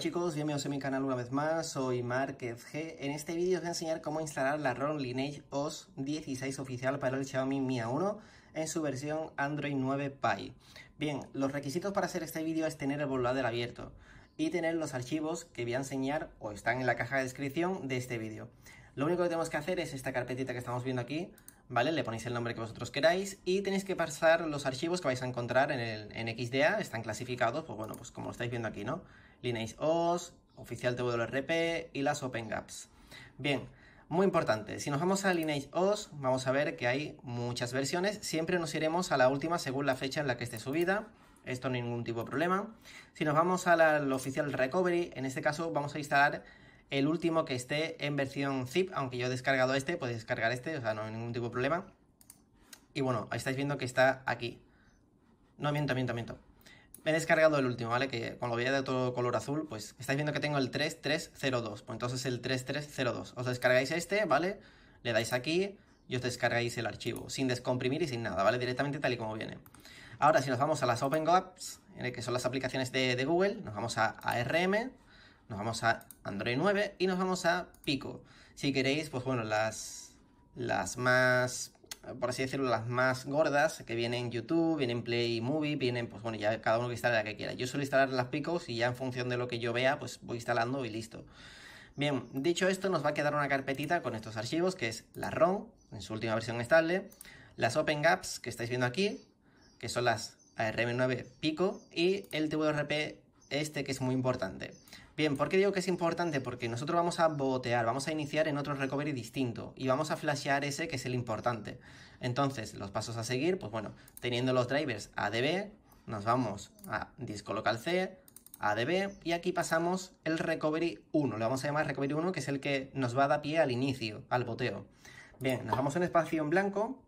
chicos, bienvenidos a mi canal una vez más, soy Márquez G. En este vídeo os voy a enseñar cómo instalar la ROM Lineage OS 16 oficial para el Xiaomi Mi A1 en su versión Android 9 Pie. Bien, los requisitos para hacer este vídeo es tener el volador abierto y tener los archivos que voy a enseñar o están en la caja de descripción de este vídeo. Lo único que tenemos que hacer es esta carpetita que estamos viendo aquí, ¿vale? Le ponéis el nombre que vosotros queráis y tenéis que pasar los archivos que vais a encontrar en, el, en XDA, están clasificados, pues bueno, pues como lo estáis viendo aquí, ¿no? Lineage OS, oficial TWRP y las Open Gaps. Bien, muy importante, si nos vamos a Lineage OS, vamos a ver que hay muchas versiones, siempre nos iremos a la última según la fecha en la que esté subida, esto no hay ningún tipo de problema. Si nos vamos al oficial Recovery, en este caso vamos a instalar el último que esté en versión zip, aunque yo he descargado este, podéis descargar este, o sea, no hay ningún tipo de problema. Y bueno, ahí estáis viendo que está aquí. No, miento, miento, miento me he descargado el último, ¿vale? Que cuando lo veía de todo color azul, pues estáis viendo que tengo el 3302. Pues entonces el 3302. Os descargáis este, ¿vale? Le dais aquí y os descargáis el archivo, sin descomprimir y sin nada, ¿vale? Directamente tal y como viene. Ahora, si nos vamos a las Open Apps, que son las aplicaciones de, de Google, nos vamos a ARM, nos vamos a Android 9 y nos vamos a Pico. Si queréis, pues bueno, las, las más por así decirlo, las más gordas, que vienen en YouTube, vienen Play Movie, vienen, pues bueno, ya cada uno que instale la que quiera. Yo suelo instalar las Picos y ya en función de lo que yo vea, pues voy instalando y listo. Bien, dicho esto, nos va a quedar una carpetita con estos archivos, que es la ROM, en su última versión estable, las Open Gaps, que estáis viendo aquí, que son las ARM9 Pico, y el TWRP este que es muy importante. Bien, ¿por qué digo que es importante? Porque nosotros vamos a botear, vamos a iniciar en otro recovery distinto y vamos a flashear ese que es el importante. Entonces, los pasos a seguir, pues bueno, teniendo los drivers ADB, nos vamos a disco local C, ADB y aquí pasamos el recovery 1, le vamos a llamar recovery 1 que es el que nos va a dar pie al inicio, al boteo. Bien, nos vamos a un espacio en blanco,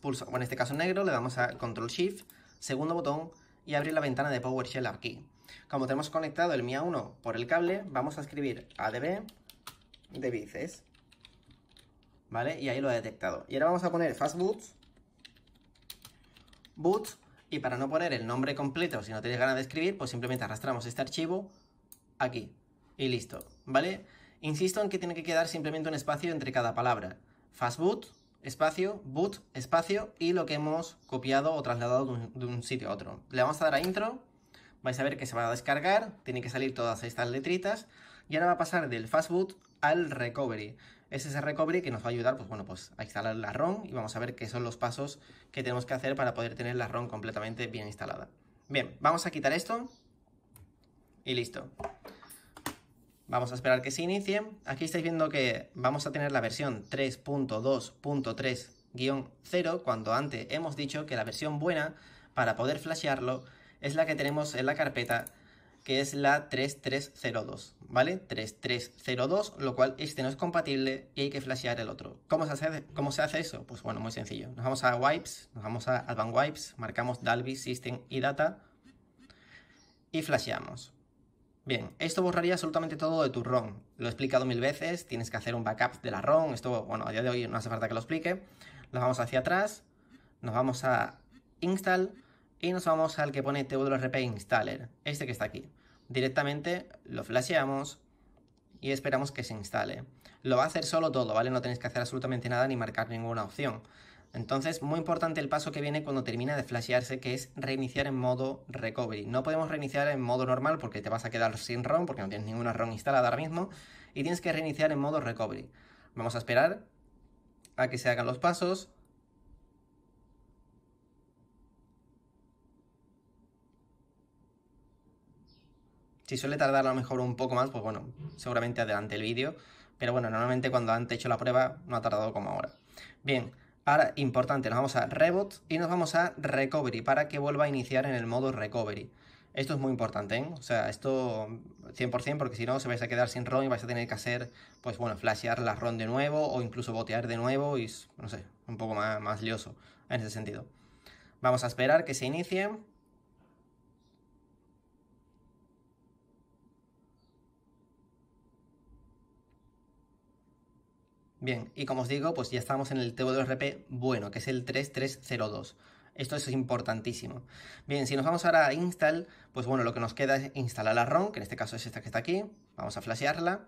pulso, bueno en este caso negro, le damos a control shift, segundo botón y abrir la ventana de PowerShell aquí. Como tenemos conectado el MIA 1 por el cable, vamos a escribir ADB de bices. ¿Vale? Y ahí lo ha detectado. Y ahora vamos a poner fastboot, boot, y para no poner el nombre completo, si no tenéis ganas de escribir, pues simplemente arrastramos este archivo aquí. Y listo, ¿vale? Insisto en que tiene que quedar simplemente un espacio entre cada palabra. Fastboot, espacio, boot, espacio y lo que hemos copiado o trasladado de un sitio a otro. Le vamos a dar a intro vais a ver que se va a descargar, tiene que salir todas estas letritas y ahora va a pasar del fastboot al recovery. Ese Es el recovery que nos va a ayudar pues, bueno, pues, a instalar la ROM y vamos a ver qué son los pasos que tenemos que hacer para poder tener la ROM completamente bien instalada. Bien, vamos a quitar esto y listo. Vamos a esperar que se inicie. Aquí estáis viendo que vamos a tener la versión 3.2.3-0 cuando antes hemos dicho que la versión buena para poder flashearlo es la que tenemos en la carpeta, que es la 3302, ¿vale? 3302, lo cual este no es compatible y hay que flashear el otro. ¿Cómo se hace, cómo se hace eso? Pues bueno, muy sencillo. Nos vamos a Wipes, nos vamos a Advanced Wipes, marcamos Dalby, System y Data y flasheamos. Bien, esto borraría absolutamente todo de tu ROM. Lo he explicado mil veces, tienes que hacer un backup de la ROM, esto, bueno, a día de hoy no hace falta que lo explique. Nos vamos hacia atrás, nos vamos a install y nos vamos al que pone TWRP Installer, este que está aquí. Directamente lo flasheamos y esperamos que se instale. Lo va a hacer solo todo, ¿vale? No tenéis que hacer absolutamente nada ni marcar ninguna opción. Entonces, muy importante el paso que viene cuando termina de flashearse, que es reiniciar en modo recovery. No podemos reiniciar en modo normal porque te vas a quedar sin ROM, porque no tienes ninguna ROM instalada ahora mismo, y tienes que reiniciar en modo recovery. Vamos a esperar a que se hagan los pasos Si suele tardar a lo mejor un poco más, pues bueno, seguramente adelante el vídeo. Pero bueno, normalmente cuando han hecho la prueba no ha tardado como ahora. Bien, ahora importante, nos vamos a Reboot y nos vamos a Recovery para que vuelva a iniciar en el modo Recovery. Esto es muy importante, ¿eh? O sea, esto 100% porque si no se vais a quedar sin ROM y vais a tener que hacer, pues bueno, flashear la ROM de nuevo o incluso botear de nuevo y no sé, un poco más, más lioso en ese sentido. Vamos a esperar que se inicie. Bien, y como os digo, pues ya estamos en el TWRP bueno, que es el 3302. Esto es importantísimo. Bien, si nos vamos ahora a install, pues bueno, lo que nos queda es instalar la ROM, que en este caso es esta que está aquí. Vamos a flashearla.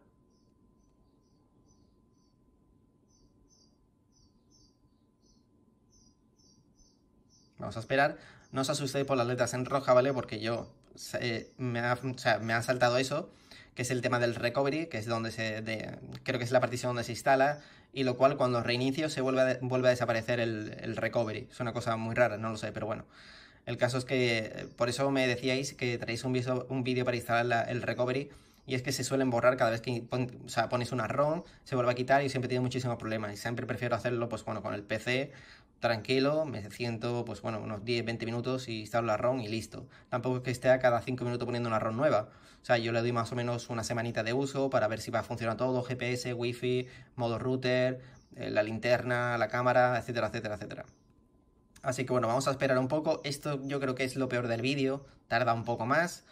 Vamos a esperar. No os asustéis por las letras en roja, ¿vale? Porque yo eh, me, me ha saltado eso que es el tema del recovery, que es donde se. creo que es la partición donde se instala, y lo cual cuando reinicio se vuelve a, vuelve a desaparecer el, recovery. Es una cosa muy rara, no lo sé, pero bueno. El caso es que eh, por eso me decíais que traéis un video para instalar el recovery, y es que se suelen borrar cada vez que pones una ROM, se vuelve a quitar y siempre tiene muchísimos problemas. Y siempre prefiero hacerlo pues bueno, con el PC tranquilo, me siento pues bueno, unos 10, 20 minutos y instalo la ROM y listo. Tampoco es que esté a cada 5 minutos poniendo una ROM nueva. O sea, yo le doy más o menos una semanita de uso para ver si va a funcionar todo, GPS, Wi-Fi, modo router, eh, la linterna, la cámara, etcétera, etcétera, etcétera. Así que bueno, vamos a esperar un poco. Esto yo creo que es lo peor del vídeo, tarda un poco más,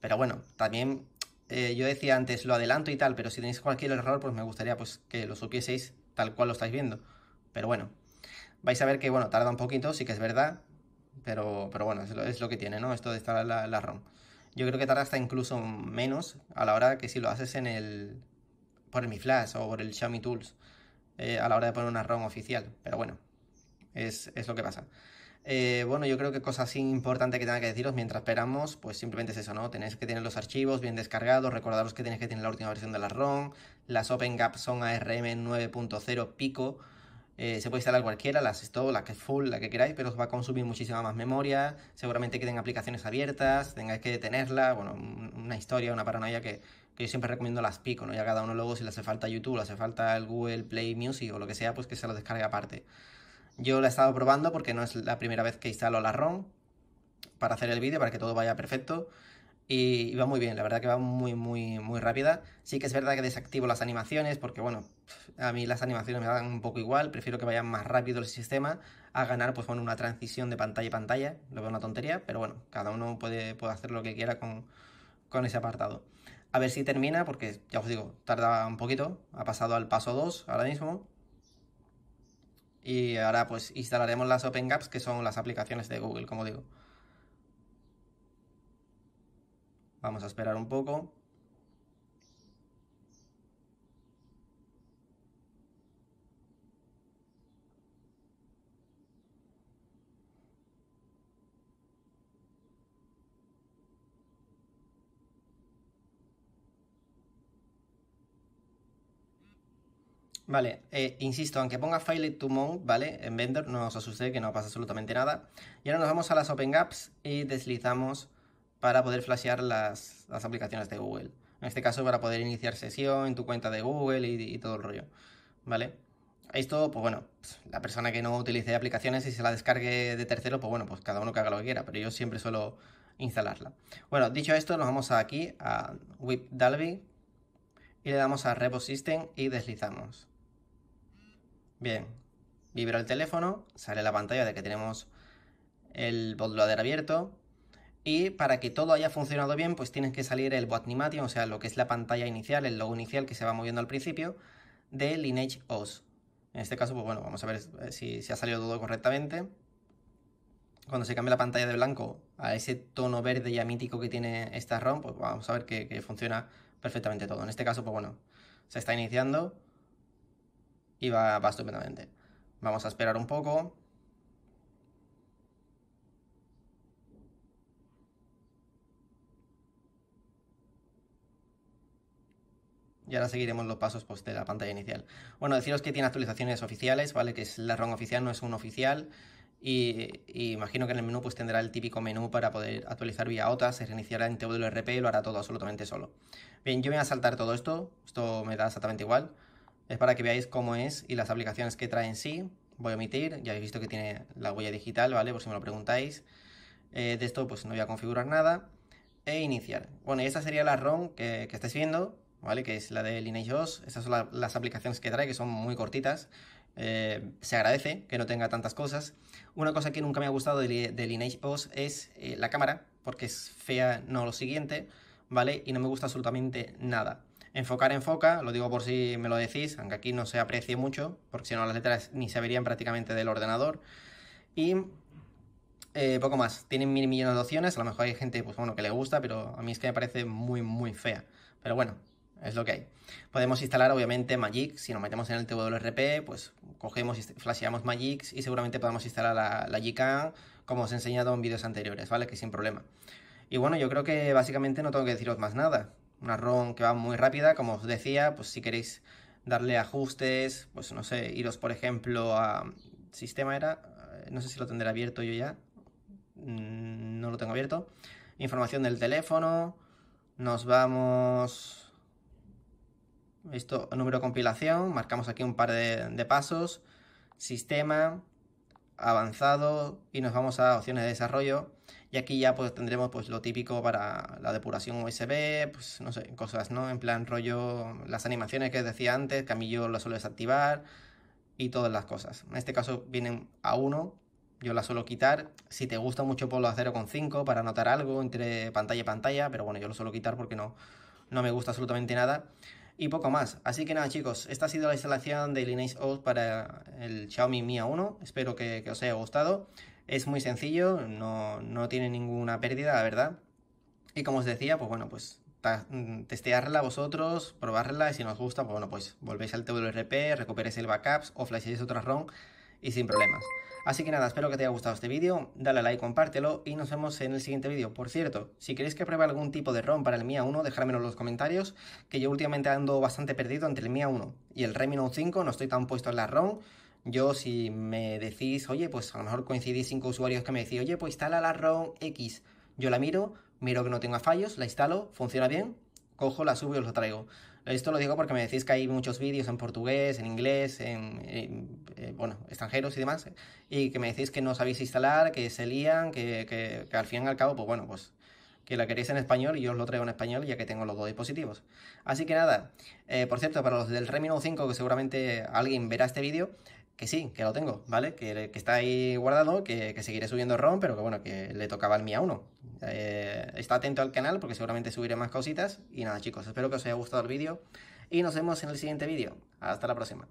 pero bueno, también eh, yo decía antes, lo adelanto y tal, pero si tenéis cualquier error, pues me gustaría pues, que lo supieseis tal cual lo estáis viendo. Pero bueno, vais a ver que, bueno, tarda un poquito, sí que es verdad, pero, pero bueno, es lo, es lo que tiene, ¿no? Esto de estar la, la ROM. Yo creo que tarda hasta incluso menos a la hora que si lo haces en el por el Mi Flash o por el Xiaomi Tools eh, a la hora de poner una ROM oficial. Pero bueno, es, es lo que pasa. Eh, bueno, yo creo que cosa así importante que tenga que deciros mientras esperamos, pues simplemente es eso, ¿no? Tenéis que tener los archivos bien descargados, recordaros que tenéis que tener la última versión de la ROM, las Open son ARM 9.0 pico, eh, se puede instalar cualquiera, las Store, la que full, la que queráis, pero os va a consumir muchísima más memoria. Seguramente queden aplicaciones abiertas, tengáis que detenerla. Bueno, una historia, una paranoia que, yo siempre recomiendo las pico, ¿no? Ya cada uno luego, si le hace falta YouTube, le hace falta el Google Play Music o lo que sea, pues que se lo descargue aparte. Yo la he estado probando porque no es la primera vez que instalo la ROM para hacer el vídeo, para que todo vaya perfecto y, va muy bien, la verdad que va muy, muy, muy rápida. Sí que es verdad que desactivo las animaciones porque, bueno, a mí las animaciones me dan un poco igual, prefiero que vaya más rápido el sistema a ganar, pues, bueno, una transición de pantalla a pantalla, lo veo una tontería, pero bueno, cada uno puede, hacer lo que quiera con, con ese apartado. A ver si termina, porque ya os digo, tarda un poquito, ha pasado al paso 2 ahora mismo. Y ahora pues instalaremos las Open Gaps, que son las aplicaciones de Google, como digo. Vamos a esperar un poco. Vale, eh, insisto, aunque ponga File to Monk, ¿vale? En Vendor no os asuste que no pasa absolutamente nada. Y ahora nos vamos a las Open Gaps y deslizamos para poder flashear las, aplicaciones de Google. En este caso, para poder iniciar sesión en tu cuenta de Google y, todo el rollo. ¿Vale? Esto, pues bueno, pues, la persona que no utilice aplicaciones y se la descargue de tercero, pues bueno, pues cada uno que haga lo que quiera, pero yo siempre suelo instalarla. Bueno, dicho esto, nos vamos aquí a Whip Dalby y le damos a Reposystem y deslizamos. Bien, vibra el teléfono, sale la pantalla de que tenemos el bootloader abierto y para que todo haya funcionado bien, pues tienes que salir el Boatnimation, o sea, lo que es la pantalla inicial, el logo inicial que se va moviendo al principio, de Lineage OS. En este caso, pues bueno, vamos a ver eh, si, se ha salido todo correctamente. Cuando se cambie la pantalla de blanco a ese tono verde ya mítico que tiene esta ROM, pues vamos a ver que, funciona perfectamente todo. En este caso, pues bueno, se está iniciando y va, va estupendamente. Vamos a esperar un poco. Y ahora seguiremos los pasos pues, de la pantalla inicial. Bueno, deciros que tiene actualizaciones oficiales, ¿vale? Que es la ROM oficial, no es un oficial. Y, imagino que en el menú pues tendrá el típico menú para poder actualizar vía OTA, se reiniciará en TWRP y lo hará todo absolutamente solo. Bien, yo voy a saltar todo esto, esto me da exactamente igual, es para que veáis cómo es y las aplicaciones que trae en sí, voy a omitir, ya habéis visto que tiene la huella digital, ¿vale? Por si me lo preguntáis, eh, de esto pues no voy a configurar nada, e iniciar. Bueno, y esta sería la ROM que, que estáis viendo, ¿vale? Que es la de Lineage 2. Estas son las aplicaciones que trae, que son muy cortitas. Eh, se agradece que no tenga tantas cosas. Una cosa que nunca me ha gustado de, de Lineage es eh, la cámara, porque es fea, no lo siguiente, ¿vale? Y no me gusta absolutamente nada. Enfocar enfoca, lo digo por si me lo decís, aunque aquí no se aprecie mucho, porque si no las letras ni se verían prácticamente del ordenador. Y eh, poco más, tienen mil millones de opciones, a lo mejor hay gente pues bueno, que le gusta, pero a mí es que me parece muy, muy fea. Pero bueno, es lo que hay. Podemos instalar obviamente Magic, si nos metemos en el TWRP, pues cogemos y flasheamos Magix y seguramente podemos instalar la, la como os he enseñado en vídeos anteriores, ¿vale? Que sin problema. Y bueno, yo creo que básicamente no tengo que deciros más nada. Una ROM que va muy rápida, como os decía, pues si queréis darle ajustes, pues no sé, iros por ejemplo a sistema era, eh, no sé si lo tendré abierto yo ya, mm, no lo tengo abierto, información del teléfono, nos vamos esto, número compilación, marcamos aquí un par de, pasos, sistema, avanzado y nos vamos a opciones de desarrollo y aquí ya pues tendremos pues lo típico para la depuración USB, pues no sé, cosas, ¿no? En plan rollo las animaciones que decía antes, que a mí yo las suelo desactivar y todas las cosas. En este caso vienen a 1, yo las suelo quitar. Si te gusta mucho hacerlo con 0.5 para anotar algo entre pantalla y pantalla, pero bueno, yo lo suelo quitar porque no, no me gusta absolutamente nada y poco más. Así que nada chicos, esta ha sido la instalación de Lineage OS para el Xiaomi Mi A1, espero que, os haya gustado. Es muy sencillo, no, tiene ninguna pérdida, la verdad. Y como os decía, pues bueno, pues mm, testearla vosotros, probarla y si nos gusta, pues bueno, pues volvéis al TWRP, recuperéis el backups o flasheáis otra ROM y sin problemas. Así que nada, espero que te haya gustado este vídeo, dale like, compártelo y nos vemos en el siguiente vídeo. Por cierto, si queréis que pruebe algún tipo de ROM para el Mia 1, dejármelo en los comentarios, que yo últimamente ando bastante perdido entre el Mia 1 y el Redmi Note 5, no estoy tan puesto en la ROM. Yo si me decís, oye, pues a lo mejor coincidís cinco usuarios que me decís, oye, pues instala la ROM X. Yo la miro, miro que no tenga fallos, la instalo, funciona bien, cojo, la subo y os la traigo. Esto lo digo porque me decís que hay muchos vídeos en portugués, en inglés, en, eh, bueno, extranjeros y demás, y que me decís que no sabéis instalar, que se lían, que, que, al fin y al cabo, pues bueno, pues que la queréis en español y yo os lo traigo en español ya que tengo los dos dispositivos. Así que nada, eh, por cierto, para los del Redmi 5 que seguramente alguien verá este vídeo, que sí, que lo tengo, ¿vale? Que, está ahí guardado, que, seguiré subiendo ROM, pero que bueno, que le tocaba al Mia 1. Eh, está atento al canal porque seguramente subiré más cositas. Y nada, chicos, espero que os haya gustado el vídeo y nos vemos en el siguiente vídeo. Hasta la próxima.